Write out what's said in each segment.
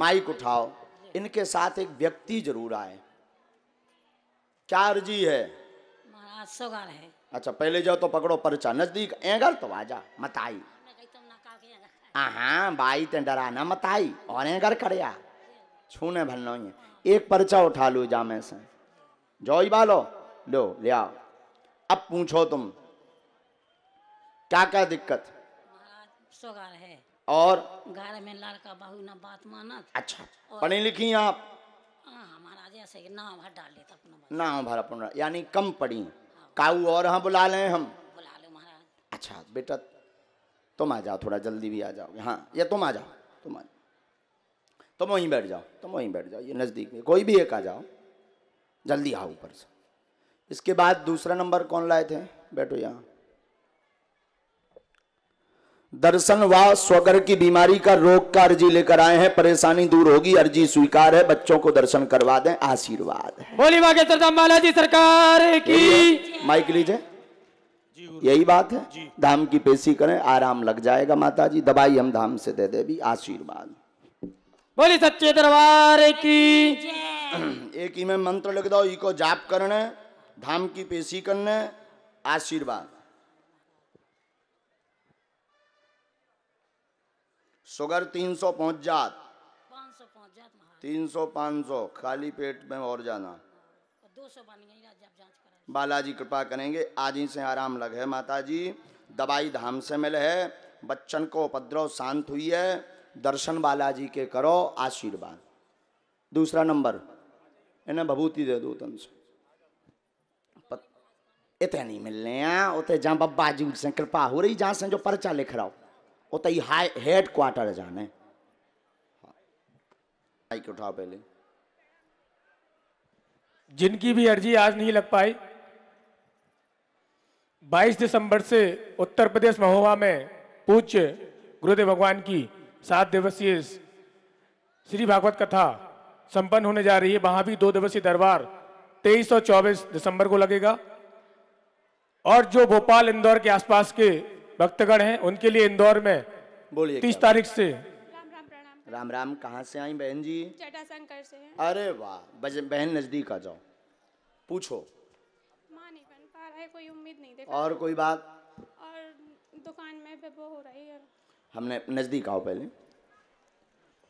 Mic उठाओ इनके साथ एक व्यक्ति जरूर आए क्या अर्जी है अच्छा पहले जाओ तो पकड़ो पर्चा नजदीक एगर तो आजा मत आई हाँ बाई ते डराना मत आई और एगर खड़िया छूने भरना ही एक पर्चा उठा लो जामे से जो ही बालो लो ले आओ अब पूछो तुम क्या क्या दिक्कत है और घर में लड़का बहू ना बात मानत अच्छा, अच्छा। पढ़ी लिखी आप हाँ, हमारा जैसे नाव भर डाल अपना नाव भर अपना यानी कम पढ़ी हाँ। काऊ और हाँ बुला लें हम बुला ले महाराज अच्छा बेटा तुम आ जाओ थोड़ा जल्दी भी आ जाओगे हाँ ये तुम आ जाओ तुम आ तुम वहीं बैठ जाओ तुम वहीं बैठ जाओ ये नज़दीक में कोई भी एक आ जाओ जल्दी आओ ऊपर से इसके बाद दूसरा नंबर कौन लाए थे बैठो यहाँ दर्शन व स्वगर की बीमारी का रोग का अर्जी लेकर आए हैं परेशानी दूर होगी अर्जी स्वीकार है बच्चों को दर्शन करवा दें आशीर्वाद बोली बागेश्वर जी सरकार की माइक लीजिए यही बात है धाम की पेशी करें आराम लग जाएगा माता जी दवाई हम धाम से दे दे भी आशीर्वाद बोली सच्चे दरबार की एक ही में मंत्र लिख दो इको जाप करने धाम की पेशी करने आशीर्वाद शुगर तीन सौ पहुँच जात तीन सौ पाँच सौ खाली पेट में और जाना बालाजी कृपा करेंगे आज ही से आराम लग है माता जी दवाई धाम से मिल है बच्चन को उपद्रव शांत हुई है दर्शन बालाजी के करो आशीर्वाद दूसरा नंबर इन्हें भभूति दे दो तन से इतने नहीं मिलने हैं उतने जहाँ बब्बा जी से कृपा हो रही जहाँ से जो पर्चा लिख रहा हो तो हाई हेड क्वार्टर जाने माइक उठाओ पहले जिनकी भी अर्जी आज नहीं लग पाई 22 दिसंबर से उत्तर प्रदेश महोबा में पूज्य गुरुदेव भगवान की सात दिवसीय श्री भागवत कथा संपन्न होने जा रही है वहां भी दो दिवसीय दरबार 23 और 24 दिसंबर को लगेगा और जो भोपाल इंदौर के आसपास के भक्तगण हैं उनके लिए इंदौर में बोलिए तीस तारीख से राम राम कहाँ से आई बहन जी से अरे वाह बहन नजदीक आ जाओ पूछो नहीं बन पा रहा है कोई उम्मीद नहीं देखा और कोई बात और दुकान में वो हो रही है हमने नजदीक आओ पहले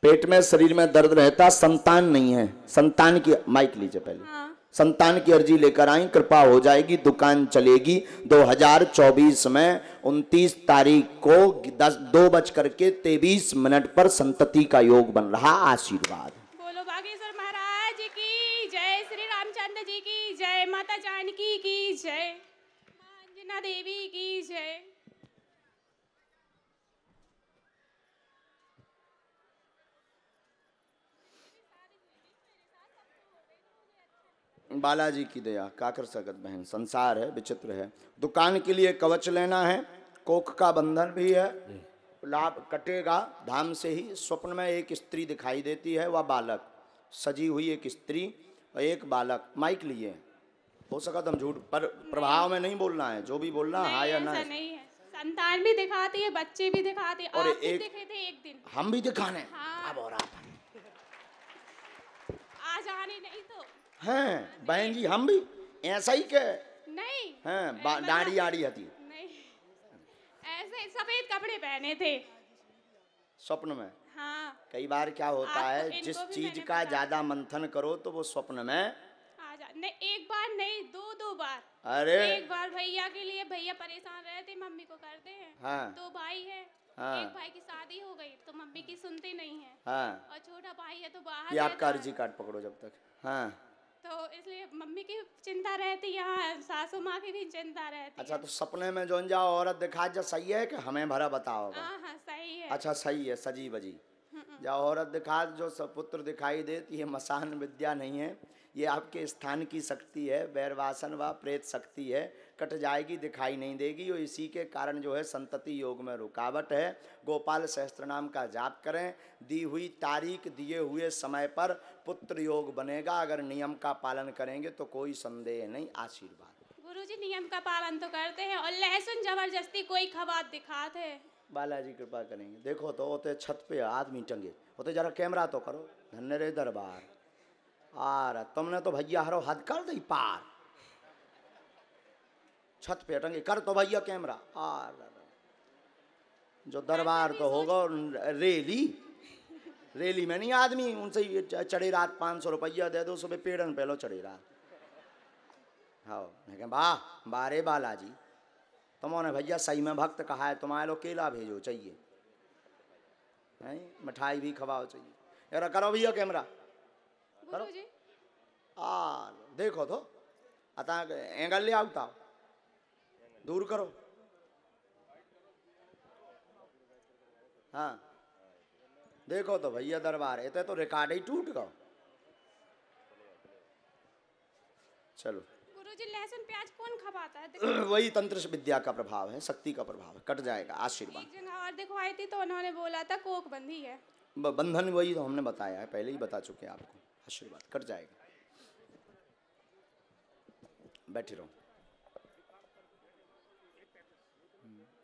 पेट में शरीर में दर्द रहता संतान नहीं है संतान की माइक लीजिए पहले हाँ। संतान की अर्जी लेकर आई कृपा हो जाएगी दुकान चलेगी 2024 में 29 तारीख को दस दो बज करके तेईस मिनट पर संतति का योग बन रहा आशीर्वाद बोलो बागेश्वर महाराज की जय श्री रामचंद्र जी की जय माता जानकी की जय देवी की जय बालाजी की दया का कर सकत बहन संसार है विचित्र है दुकान के लिए कवच लेना है कोख का बंधन भी है लाभ कटेगा धाम से ही स्वप्न में एक स्त्री दिखाई देती है वह बालक सजी हुई एक स्त्री और एक बालक माइक लिए हो सका तुम तो झूठ पर प्रभाव में नहीं बोलना है जो भी बोलना हाँ या ना नहीं है संतान भी दिखाती है बच्चे भी दिखाते हैं और एक, दिखे थे एक दिन हम भी दिखाने हाँ। अब और आप आ जाने नहीं तो हैं बहन जी हम भी ऐसा ही के नहीं हैं दाढ़ी आड़ी हती ऐसे सफेद कपड़े पहने थे स्वप्न में हाँ कई बार क्या होता है जिस चीज का ज्यादा मंथन करो तो वो स्वप्न में नहीं एक बार नहीं दो दो बार अरे एक बार भैया के लिए भैया परेशान रहते मम्मी को करते हैं हाँ। दो भाई है हाँ। एक भाई की शादी हो गई तो मम्मी की सुनते नहीं है हाँ। और छोटा भाई है तो बाहर ये आपका अर्जी कार्ड पकड़ो जब तक हाँ इसलिए मम्मी की चिंता रहती यहाँ सासू माँ की भी चिंता रहती अच्छा तो सपने में जो जाओ औरत दिखा जा सही है कि हमें भरा बताओ हाँ, हाँ, सही है अच्छा सही है सजी बजी या औरत दिखा जो सपुत्र दिखाई दे ये मसान विद्या नहीं है ये आपके स्थान की शक्ति है बैरवासन व प्रेत शक्ति है कट जाएगी दिखाई नहीं देगी और इसी के कारण जो है संतति योग में रुकावट है गोपाल सहस्त्र नाम का जाप करें दी हुई तारीख दिए हुए समय पर पुत्र योग बनेगा अगर नियम का पालन करेंगे तो कोई संदेह नहीं आशीर्वाद गुरु जी नियम का पालन तो करते हैं और लहसुन जबरदस्ती कोई खबात दिखाते हैं बालाजी कृपा करेंगे देखो तो होते छत पे आदमी टंगे होते जरा कैमरा तो करो धन्य रे दरबार आ रहा तुमने तो भैया हरो हद कर दी पार छत पे अटंगे कर तो भैया कैमरा आ जो दरबार तो होगा रेली रेली में नहीं आदमी उनसे चढ़े रात पाँच सौ रुपया दे दो सुबह पेड़न पहलो चढ़े रात हाँ मैं वाह बारे बालाजी तुमने भैया सही में भक्त कहा है तुम्हारे लोग केला भेजो चाहिए है मिठाई भी खवाओ चाहिए यार करो भैया कैमरा करो आ देखो तो अतः एंगल ले आउट आओ दूर करो हाँ देखो तो भैया दरबार ये तो रिकॉर्ड तो ही टूट गो चलो गुरुजी लहसुन प्याज कौन है वही तंत्र विद्या का प्रभाव है शक्ति का प्रभाव है कट जाएगा आशीर्वाद और दिखवाई थी तो उन्होंने बोला था कोक बंधी है बंधन वही तो हमने बताया है पहले ही बता चुके हैं आपको आशीर्वाद कट जाएगा बैठे रहो